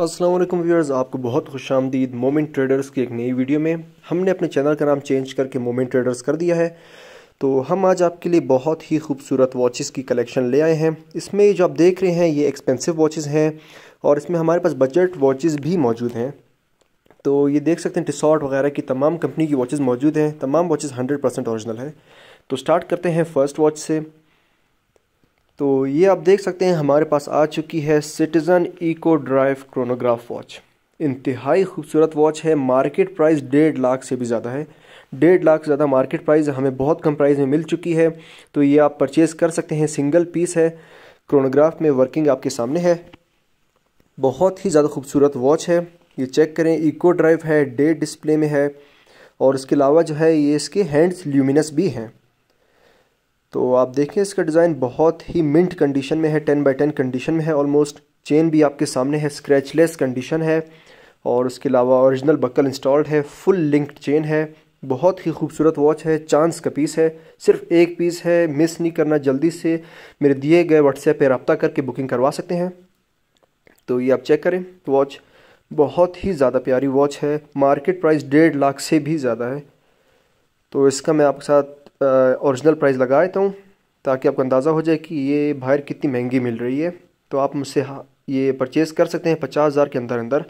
Aslam viewers आपको बहुत खुश आमदीद मोमेंट ट्रेडर्स की एक नई वीडियो में हमने अपने चैनल का नाम चेंज करके मोमेंट ट्रेडर्स कर दिया है तो हम आज आपके लिए बहुत ही खूबसूरत वॉचेस की कलेक्शन ले आए हैं इसमें जो आप देख रहे हैं ये एक्सपेंसिव वॉचेस हैं और इसमें हमारे पास बजट वॉचेस भी मौजूद हैं तो ये देख सकते हैं टिसॉट वगैरह की तमाम कंपनी की वॉचेस मौजूद हैं तमाम वॉचेस हंड्रेड परसेंट औरिजिनल है तो स्टार्ट करते हैं फ़र्स्ट वॉच से तो ये आप देख सकते हैं हमारे पास आ चुकी है Citizen Eco Drive chronograph watch इंतहाई खूबसूरत वॉच है मार्केट प्राइस डेढ़ लाख से भी ज़्यादा है डेढ़ लाख से ज़्यादा मार्केट प्राइस हमें बहुत कम प्राइस में मिल चुकी है तो ये आप परचेज़ कर सकते हैं सिंगल पीस है क्रोनोग्राफ में वर्किंग आपके सामने है बहुत ही ज़्यादा खूबसूरत वॉच है ये चेक करें इको ड्राइव है डेट डिस्प्ले में है और इसके अलावा जो है ये इसके हैंड्स ल्यूमिनस भी हैं तो आप देखें इसका डिज़ाइन बहुत ही मिंट कंडीशन में है टेन बाई टेन कंडीशन में है ऑलमोस्ट चेन भी आपके सामने है स्क्रैचलेस कंडीशन है और उसके अलावा ओरिजिनल बकल इंस्टॉल्ड है फुल लिंक्ड चेन है बहुत ही खूबसूरत वॉच है चांस का पीस है सिर्फ एक पीस है मिस नहीं करना जल्दी से मेरे दिए गए व्हाट्सएप पर रबता करके बुकिंग करवा सकते हैं तो ये आप चेक करें वॉच बहुत ही ज़्यादा प्यारी वॉच है मार्केट प्राइस डेढ़ लाख से भी ज़्यादा है तो इसका मैं आपके साथ ओरिजिनल प्राइस देता हूँ ताकि आपको अंदाज़ा हो जाए कि ये बाहर कितनी महंगी मिल रही है तो आप मुझसे हाँ, ये परचेज़ कर सकते हैं पचास हज़ार के अंदर अंदर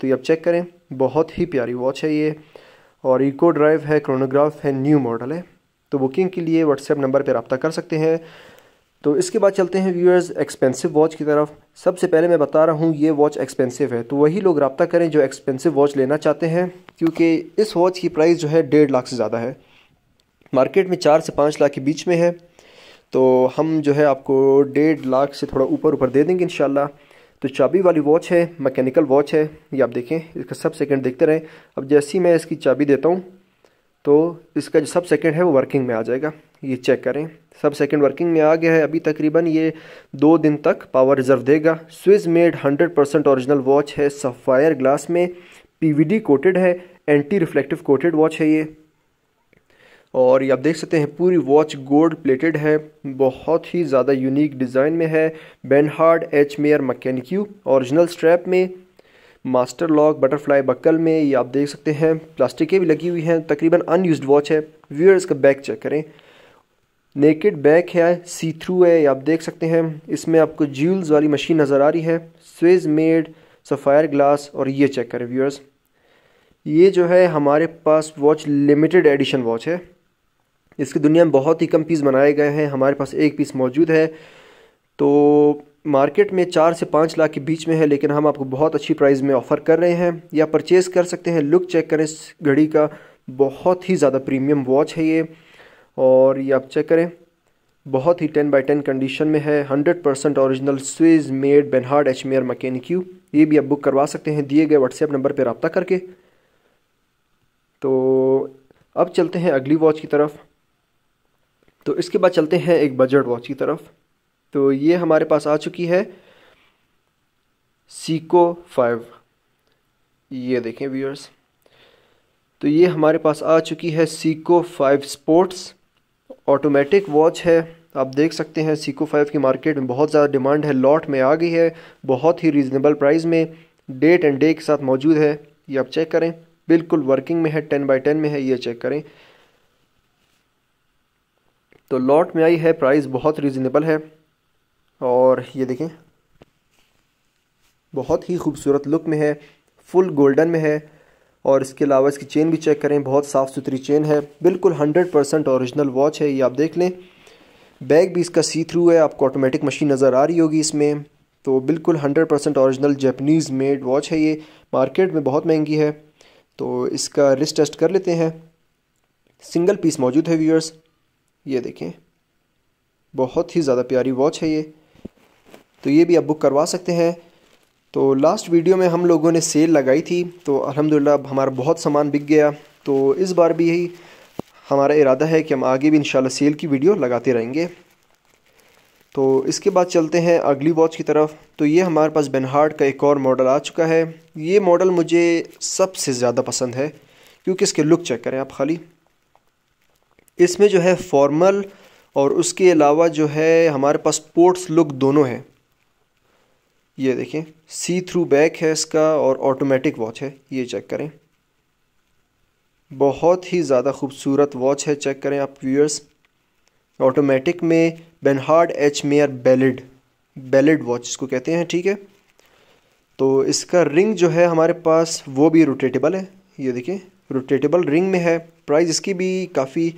तो ये आप चेक करें बहुत ही प्यारी वॉच है ये और इको ड्राइव है क्रोनोग्राफ है न्यू मॉडल है तो बुकिंग के लिए व्हाट्सएप नंबर पर रबता कर सकते हैं तो इसके बाद चलते हैं व्यूअर्स एक्सपेंसिव वॉच की तरफ सबसे पहले मैं बता रहा हूँ ये वॉच एक्सपेंसिव है तो वही लोग रबता करें जो एक्सपेंसिव वॉच लेना चाहते हैं क्योंकि इस वॉच की प्राइस जो है डेढ़ लाख से ज़्यादा है मार्केट में चार से पाँच लाख के बीच में है तो हम जो है आपको डेढ़ लाख से थोड़ा ऊपर ऊपर दे देंगे इन तो चाबी वाली वॉच है मैकेनिकल वॉच है ये आप देखें इसका सब सेकेंड देखते रहें अब जैसे ही मैं इसकी चाबी देता हूँ तो इसका जो सब सेकेंड है वो वर्किंग में आ जाएगा ये चेक करें सब सेकेंड वर्किंग में आ गया है अभी तकरीबन ये दो दिन तक पावर रिजर्व देगा Swiss made 100 percent original watch है सफ़ायर ग्लास में पीवीडी कोटेड है एंटी रिफ्लेक्टिव कोटेड वॉच है ये और ये आप देख सकते हैं पूरी वॉच गोल्ड प्लेटेड है बहुत ही ज़्यादा यूनिक डिज़ाइन में है Bernhard H Mayer Mechanique original strap में मास्टर लॉक बटरफ्लाई बक्कल में ये आप देख सकते हैं प्लास्टिकें भी लगी हुई हैं तकरीबन अनयूज वॉच है व्यूअर्स का बैक चेक करें नेकेड बैक है सी थ्रू है ये आप देख सकते हैं इसमें आपको ज्यूल्स वाली मशीन नज़र आ रही है स्विज मेड सफ़ायर ग्लास और ये चेक करें व्यूअर्स ये जो है हमारे पास वॉच लिमिटेड एडिशन वॉच है इसकी दुनिया में बहुत ही कम पीस बनाए गए हैं हमारे पास एक पीस मौजूद है तो मार्केट में चार से पाँच लाख के बीच में है लेकिन हम आपको बहुत अच्छी प्राइस में ऑफ़र कर रहे हैं या परचेज़ कर सकते हैं लुक चेक करें इस घड़ी का बहुत ही ज़्यादा प्रीमियम वॉच है ये और ये आप चेक करें बहुत ही टेन बाई टेन कंडीशन में है hundred percent original Swiss made Bernhard H Mayer Mechanique ये भी आप बुक करवा सकते हैं दिए गए व्हाट्सएप नंबर पर रबता करके तो अब चलते हैं अगली वॉच की तरफ तो इसके बाद चलते हैं एक बजट वॉच की तरफ तो ये हमारे पास आ चुकी है सीको फाइव ये देखें व्यूअर्स तो ये हमारे पास आ चुकी है Seiko five sports automatic watch है आप देख सकते हैं सीको फाइव की मार्केट में बहुत ज़्यादा डिमांड है लॉट में आ गई है बहुत ही रीज़नेबल प्राइस में डेट एंड डे के साथ मौजूद है ये आप चेक करें बिल्कुल वर्किंग में है टेन बाई टेन में है ये चेक करें तो लॉट में आई है प्राइस बहुत रिजनेबल है और ये देखें बहुत ही खूबसूरत लुक में है फुल गोल्डन में है और इसके अलावा इसकी चेन भी चेक करें बहुत साफ़ सुथरी चेन है बिल्कुल हंड्रेड परसेंट औरिजिनल वॉच है ये आप देख लें बैग भी इसका सी थ्रू है आपको ऑटोमेटिक मशीन नज़र आ रही होगी इसमें तो बिल्कुल hundred percent original Japanese made watch है ये मार्केट में बहुत महंगी है तो इसका रिस्ट टेस्ट कर लेते हैं सिंगल पीस मौजूद है व्यूअर्स ये देखें बहुत ही ज़्यादा प्यारी वॉच है ये तो ये भी आप बुक करवा सकते हैं तो लास्ट वीडियो में हम लोगों ने सेल लगाई थी तो अल्हम्दुलिल्लाह हमारा बहुत सामान बिक गया तो इस बार भी यही हमारा इरादा है कि हम आगे भी इन सेल की वीडियो लगाते रहेंगे तो इसके बाद चलते हैं अगली वॉच की तरफ तो ये हमारे पास बेनहार्ड का एक और मॉडल आ चुका है ये मॉडल मुझे सबसे ज़्यादा पसंद है क्योंकि इसके लुक चेक करें आप खाली इसमें जो है फॉर्मल और उसके अलावा जो है हमारे पास स्पोर्ट्स लुक दोनों है ये देखें सी थ्रू बैक है इसका और ऑटोमेटिक वॉच है ये चेक करें बहुत ही ज़्यादा खूबसूरत वॉच है चेक करें आप व्यूअर्स ऑटोमेटिक में बेनहार्ड एच मेयर बेलिड बेलिड वॉच इसको कहते हैं ठीक है तो इसका रिंग जो है हमारे पास वो भी रोटेटेबल है ये देखिए रोटेटेबल रिंग में है प्राइस इसकी भी काफ़ी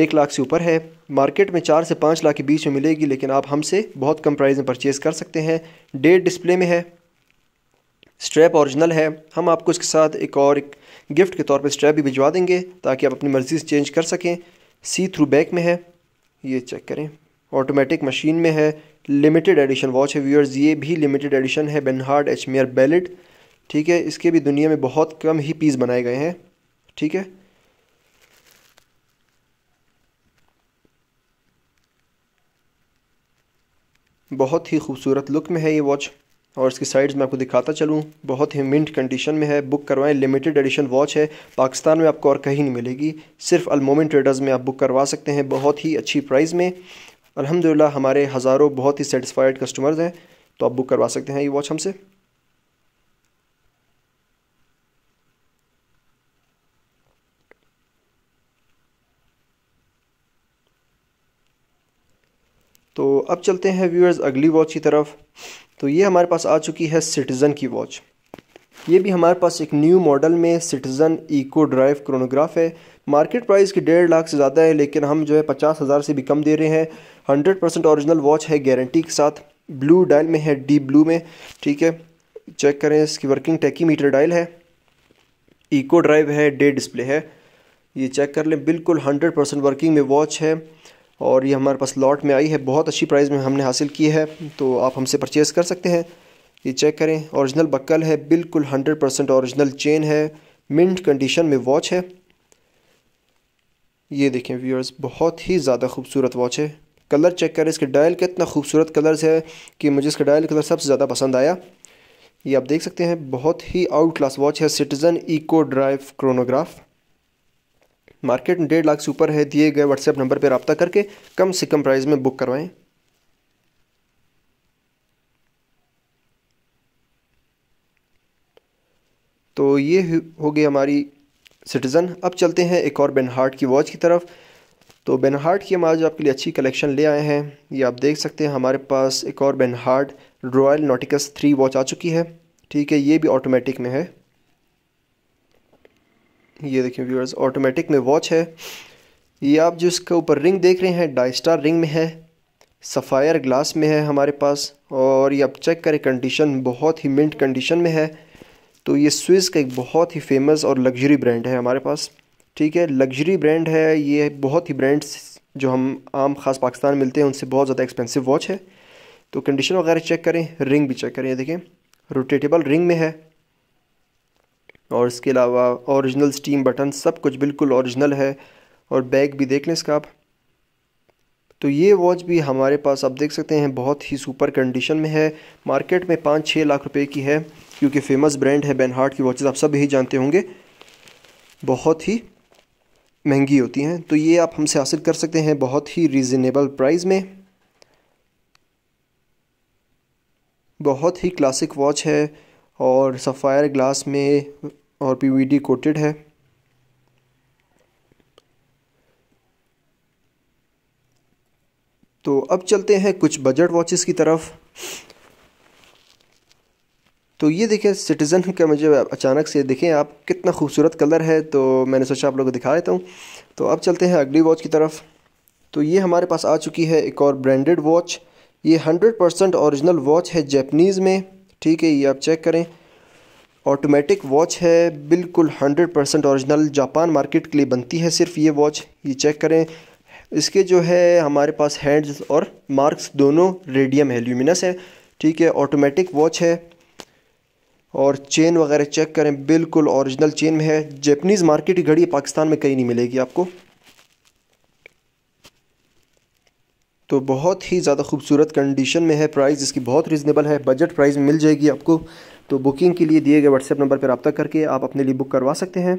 एक लाख से ऊपर है मार्केट में चार से पाँच लाख के बीच में मिलेगी लेकिन आप हमसे बहुत कम प्राइस में परचेज़ कर सकते हैं डेट डिस्प्ले में है स्ट्रैप ओरिजिनल है हम आपको इसके साथ एक और एक गिफ्ट के तौर पर स्ट्रैप भी भिजवा देंगे ताकि आप अपनी मर्ज़ी से चेंज कर सकें सी थ्रू बैक में है ये चेक करें ऑटोमेटिक मशीन में है लिमिटेड एडिशन वॉच है व्यूअर्स ये भी लिमिटेड एडिशन है बेनहार्ड एचमियर बैलेट ठीक है इसके भी दुनिया में बहुत कम ही पीस बनाए गए हैं ठीक है बहुत ही खूबसूरत लुक में है ये वॉच और इसकी साइड्स मैं आपको दिखाता चलूँ बहुत ही मिंट कंडीशन में है बुक करवाएं लिमिटेड एडिशन वॉच है पाकिस्तान में आपको और कहीं नहीं मिलेगी सिर्फ अलमोमिन ट्रेडर्स में आप बुक करवा सकते हैं बहुत ही अच्छी प्राइस में अल्हम्दुलिल्लाह हमारे हज़ारों बहुत ही सेटिसफाइड कस्टमर्स हैं तो आप बुक करवा सकते हैं ये वॉच हमसे तो अब चलते हैं व्यूअर्स अगली वॉच की तरफ तो ये हमारे पास आ चुकी है सिटीज़न की वॉच ये भी हमारे पास एक न्यू मॉडल में सिटीज़न इको ड्राइव क्रोनोग्राफ है मार्केट प्राइस की डेढ़ लाख से ज़्यादा है लेकिन हम जो है पचास हज़ार से भी कम दे रहे हैं हंड्रेड परसेंट औरिजिनल वॉच है गारंटी के साथ ब्लू डायल में है डीप ब्लू में ठीक है चेक करें इसकी वर्किंग टेकीमीटर डायल है ईको ड्राइव है डे डिस्प्ले है ये चेक कर लें बिल्कुल हंड्रेड परसेंट वर्किंग में वॉच है और ये हमारे पास लॉट में आई है बहुत अच्छी प्राइस में हमने हासिल की है तो आप हमसे परचेज़ कर सकते हैं ये चेक करें ओरिजिनल बक्कल है बिल्कुल हंड्रेड परसेंट औरिजिनल चेन है मिंट कंडीशन में वॉच है ये देखें व्यूअर्स बहुत ही ज़्यादा खूबसूरत वॉच है कलर चेक करें इसके डायल का इतना खूबसूरत कलर्स है कि मुझे इसका डायल कलर सबसे ज़्यादा पसंद आया ये आप देख सकते हैं बहुत ही आउट क्लास वॉच है Citizen Eco Drive chronograph market में डेढ़ लाख से ऊपर है दिए गए व्हाट्सएप नंबर पर रबता करके कम से कम प्राइस में बुक करवाएँ तो ये हो गई हमारी सिटीज़न अब चलते हैं एक और बेनहार्ट की वॉच की तरफ तो बेनहार्ट की हम आज आपके लिए अच्छी कलेक्शन ले आए हैं ये आप देख सकते हैं हमारे पास एक और Bernhard Royal Nauticus three watch आ चुकी है ठीक है ये भी ऑटोमेटिक में है ये देखिए व्यूअर्स ऑटोमेटिक में वॉच है ये आप जो इसके ऊपर रिंग देख रहे हैं डाई स्टार रिंग में है सफ़ायर ग्लास में है हमारे पास और ये आप चेक करें कंडीशन बहुत ही मिंट कंडीशन में है तो ये स्विस का एक बहुत ही फेमस और लग्जरी ब्रांड है हमारे पास ठीक है लग्जरी ब्रांड है ये बहुत ही ब्रांड्स जो हम आम ख़ास पाकिस्तान मिलते हैं उनसे बहुत ज़्यादा एक्सपेंसिव वॉच है तो कंडीशन वगैरह चेक करें रिंग भी चेक करें देखें रोटेटेबल रिंग में है और इसके अलावा ओरिजिनल स्टीम बटन सब कुछ बिल्कुल ओरिजिनल है और बैग भी देख लें इसका आप तो ये वॉच भी हमारे पास आप देख सकते हैं बहुत ही सुपर कंडीशन में है मार्केट में पाँच छः लाख रुपए की है क्योंकि फेमस ब्रांड है बेनहार्ट की वॉचेस आप सब ही जानते होंगे बहुत ही महंगी होती हैं तो ये आप हमसे हासिल कर सकते हैं बहुत ही रीज़नेबल प्राइस में बहुत ही क्लासिक वॉच है और सफ़ायर ग्लास में और पीवीडी कोटेड है तो अब चलते हैं कुछ बजट वॉचेस की तरफ तो ये देखें सिटीज़न का मुझे अचानक से देखें आप कितना खूबसूरत कलर है तो मैंने सोचा आप लोगों को दिखा देता हूँ तो अब चलते हैं अगली वॉच की तरफ तो ये हमारे पास आ चुकी है एक और ब्रांडेड वॉच ये हंड्रेड परसेंट औरिजिनल वॉच है जैपनीज़ में ठीक है ये आप चेक करें ऑटोमेटिक वॉच है बिल्कुल hundred percent original Japan market के लिए बनती है सिर्फ ये वॉच ये चेक करें इसके जो है हमारे पास हैंड्स और मार्क्स दोनों रेडियम है ल्यूमिनस है ठीक है ऑटोमेटिक वॉच है और चेन वगैरह चेक करें बिल्कुल ओरिजिनल चेन में है जैपनीज़ मार्केट की घड़ी पाकिस्तान में कहीं नहीं मिलेगी आपको तो बहुत ही ज़्यादा खूबसूरत कंडीशन में है प्राइस इसकी बहुत रिजनेबल है बजट प्राइस में मिल जाएगी आपको तो बुकिंग के लिए दिए गए व्हाट्सएप नंबर पर रबता करके आप अपने लिए बुक करवा सकते हैं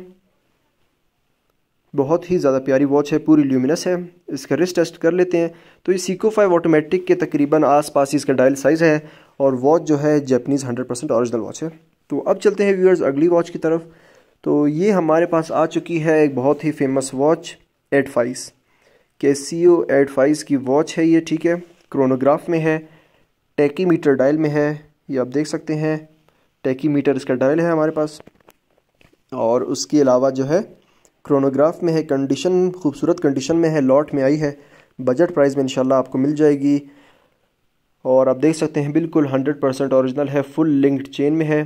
बहुत ही ज़्यादा प्यारी वॉच है पूरी ल्यूमिनस है इसका रिस्ट टेस्ट कर लेते हैं तो ये सीको फाइव ऑटोमेटिक के तकरीबन आसपास इसका डायल साइज़ है और वॉच जो है Japanese hundred percent original watch है तो अब चलते हैं व्यूअर्स अगली वॉच की तरफ तो ये हमारे पास आ चुकी है एक बहुत ही फेमस वॉच एट फाइस के सी ओ एट की वॉच है ये ठीक है क्रोनोग्राफ में है मीटर डायल में है ये आप देख सकते हैं मीटर इसका डायल है हमारे पास और उसके अलावा जो है क्रोनोग्राफ में है कंडीशन खूबसूरत कंडीशन में है लॉट में आई है बजट प्राइस में इनशाला आपको मिल जाएगी और आप देख सकते हैं बिल्कुल हंड्रेड परसेंट औरिजिनल है फुल लिंक्ड चेन में है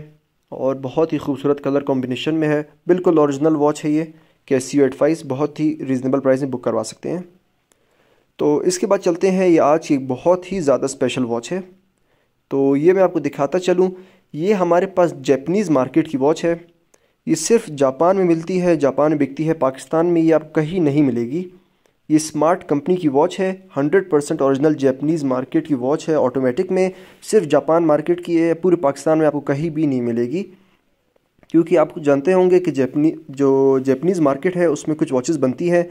और बहुत ही खूबसूरत कलर कॉम्बिनेशन में है बिल्कुल औरिजिनल वॉच है ये कैसी एट फाइव बहुत ही रिजनेबल प्राइस में बुक करवा सकते हैं तो इसके बाद चलते हैं ये आज की बहुत ही ज़्यादा स्पेशल वॉच है तो ये मैं आपको दिखाता चलूँ ये हमारे पास जैपनीज़ मार्केट की वॉच है ये सिर्फ जापान में मिलती है जापान में बिकती है पाकिस्तान में ये आप कहीं नहीं मिलेगी ये स्मार्ट कंपनी की वॉच है 100% परसेंट औरिजिनल जैपनीज़ मार्केट की वॉच है ऑटोमेटिक में सिर्फ जापान मार्केट की है पूरे पाकिस्तान में आपको कहीं भी नहीं मिलेगी क्योंकि आप जानते होंगे कि जैपनी जो जैपनीज़ मार्केट है उसमें कुछ वॉचेस बनती हैं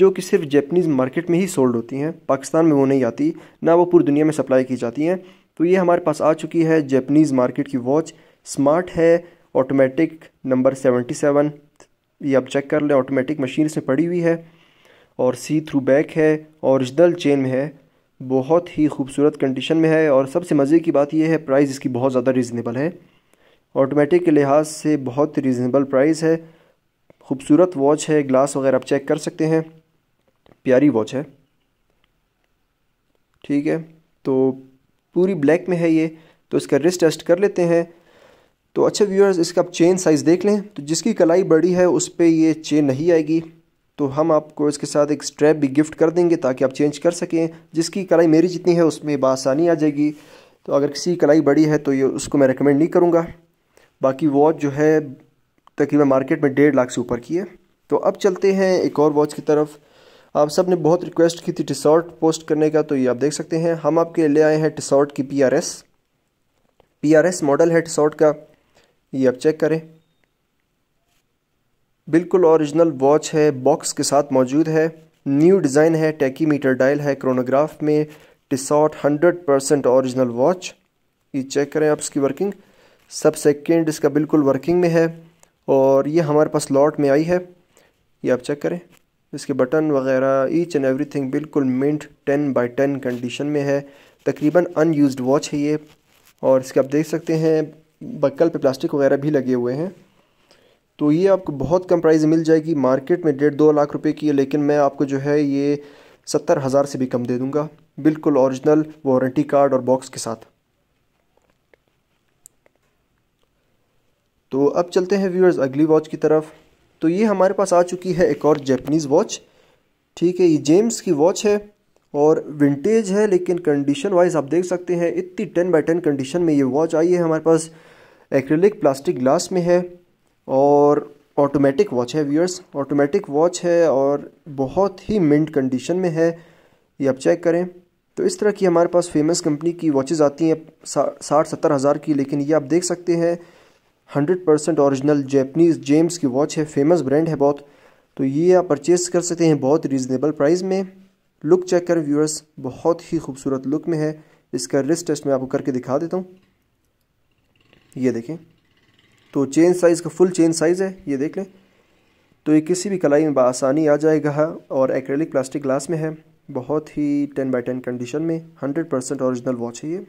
जो कि सिर्फ जैपनीज़ मार्केट में ही सोल्ड होती हैं पाकिस्तान में वो नहीं आती ना वो पूरी दुनिया में सप्लाई की जाती हैं तो ये हमारे पास आ चुकी है जैपनीज़ मार्केट की वॉच स्मार्ट है ऑटोमेटिक नंबर सेवेंटी सेवन ये आप चेक कर लें ऑटोमेटिक मशीन इसमें पड़ी हुई है और सी थ्रू बैक है औरिजिनल चेन में है बहुत ही खूबसूरत कंडीशन में है और सबसे मज़े की बात यह है प्राइस इसकी बहुत ज़्यादा रीज़नेबल है ऑटोमेटिक के लिहाज से बहुत रीज़नेबल प्राइस है खूबसूरत वॉच है ग्लास वगैरह आप चेक कर सकते हैं प्यारी वॉच है ठीक है तो पूरी ब्लैक में है ये तो इसका रिस्ट टेस्ट कर लेते हैं तो अच्छे व्यूअर्स इसका आप चेन साइज़ देख लें तो जिसकी कलाई बड़ी है उस पर ये चेन नहीं आएगी तो हम आपको इसके साथ एक स्ट्रैप भी गिफ्ट कर देंगे ताकि आप चेंज कर सकें जिसकी कलाई मेरी जितनी है उसमें बासानी आ जाएगी तो अगर किसी की कलाई बड़ी है तो ये उसको मैं रिकमेंड नहीं करूँगा बाकी वॉच जो है तकरीबन मार्केट में डेढ़ लाख से ऊपर की है तो अब चलते हैं एक और वॉच की तरफ आप सब ने बहुत रिक्वेस्ट की थी टिसॉर्ट पोस्ट करने का तो ये आप देख सकते हैं हम आपके ले आए हैं टिसॉर्ट की पीआरएस पीआरएस मॉडल है टिसॉर्ट का ये आप चेक करें बिल्कुल ओरिजिनल वॉच है बॉक्स के साथ मौजूद है न्यू डिज़ाइन है टैकीमीटर डायल है क्रोनोग्राफ में Tissot hundred percent original watch ये चेक करें आप इसकी वर्किंग सब सेकेंड इसका बिल्कुल वर्किंग में है और ये हमारे पास लॉट में आई है ये आप चेक करें इसके बटन वगैरह ईच एंड एवरीथिंग बिल्कुल mint ten by ten condition में है तकरीबन अनयूज्ड वॉच है ये और इसके आप देख सकते हैं बक्ल पे प्लास्टिक वगैरह भी लगे हुए हैं तो ये आपको बहुत कम प्राइस मिल जाएगी मार्केट में डेढ़ दो लाख रुपए की है लेकिन मैं आपको जो है ये सत्तर हज़ार से भी कम दे दूँगा बिल्कुल औरिजिनल वारंटी कार्ड और बॉक्स के साथ तो अब चलते हैं व्यूअर्स अगली वॉच की तरफ तो ये हमारे पास आ चुकी है एक और जैपनीज़ वॉच ठीक है ये जेम्स की वॉच है और विंटेज है लेकिन कंडीशन वाइज आप देख सकते हैं इतनी टेन बाई टेन कंडीशन में ये वॉच आई है हमारे पास एक्रेलिक प्लास्टिक ग्लास में है और ऑटोमेटिक वॉच है व्यूअर्स ऑटोमेटिक वॉच है और बहुत ही मिंट कंडीशन में है ये आप चेक करें तो इस तरह की हमारे पास फेमस कंपनी की वॉचेज़ आती हैं साठ सत्तर हज़ार की लेकिन ये आप देख सकते हैं हंड्रेड परसेंट औरिजिनल जैपनीज़ जेम्स की वॉच है फेमस ब्रांड है बहुत तो ये आप परचेस कर सकते हैं बहुत रीज़नेबल प्राइस में लुक चेक कर व्यूअर्स बहुत ही खूबसूरत लुक में है इसका रिस्ट टेस्ट मैं आपको करके दिखा देता हूँ ये देखें तो चेन साइज़ का फुल चेन साइज़ है ये देख लें तो ये किसी भी कलाई में बसानी आ जाएगा हाँ, और एक्रेलिक प्लास्टिक ग्लास में है बहुत ही टेन बाई टेन कंडीशन में हंड्रेड परसेंट औरिजिनल वॉच है ये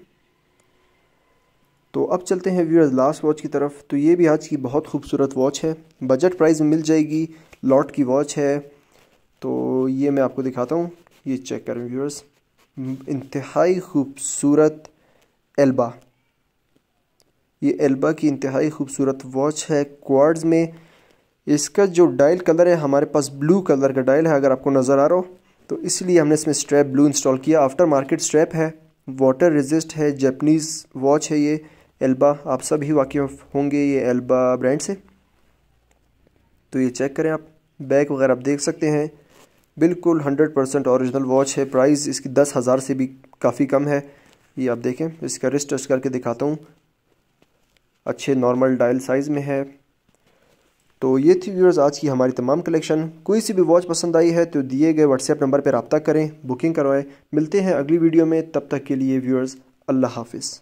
तो अब चलते हैं व्यूअर्स लास्ट वॉच की तरफ तो ये भी आज की बहुत खूबसूरत वॉच है बजट प्राइस में मिल जाएगी लॉट की वॉच है तो ये मैं आपको दिखाता हूँ ये चेक करें व्यूअर्स इंतहाई खूबसूरत एल्बा ये एल्बा की इंतहाई खूबसूरत वॉच है क्वार्ड्स में इसका जो डायल कलर है हमारे पास ब्लू कलर का डायल है अगर आपको नज़र आ रहा हो तो इसलिए हमने इसमें स्ट्रैप ब्लू इंस्टॉल किया आफ्टर मार्केट स्ट्रैप है वाटर रेजिस्ट है जैपनीज़ वॉच है ये एल्बा आप सभी वाकई होंगे ये एल्बा ब्रांड से तो ये चेक करें आप बैग वगैरह आप देख सकते हैं बिल्कुल हंड्रेड परसेंट औरिजिनल वॉच है प्राइस इसकी दस हज़ार से भी काफ़ी कम है ये आप देखें इसका रिस्ट टच करके दिखाता हूँ अच्छे नॉर्मल डायल साइज़ में है तो ये थी व्यूअर्स आज की हमारी तमाम कलेक्शन कोई सी भी वॉच पसंद आई है तो दिए गए व्हाट्सएप नंबर पर रबता करें बुकिंग करवाएं मिलते हैं अगली वीडियो में तब तक के लिए व्यूअर्स अल्लाह हाफिज़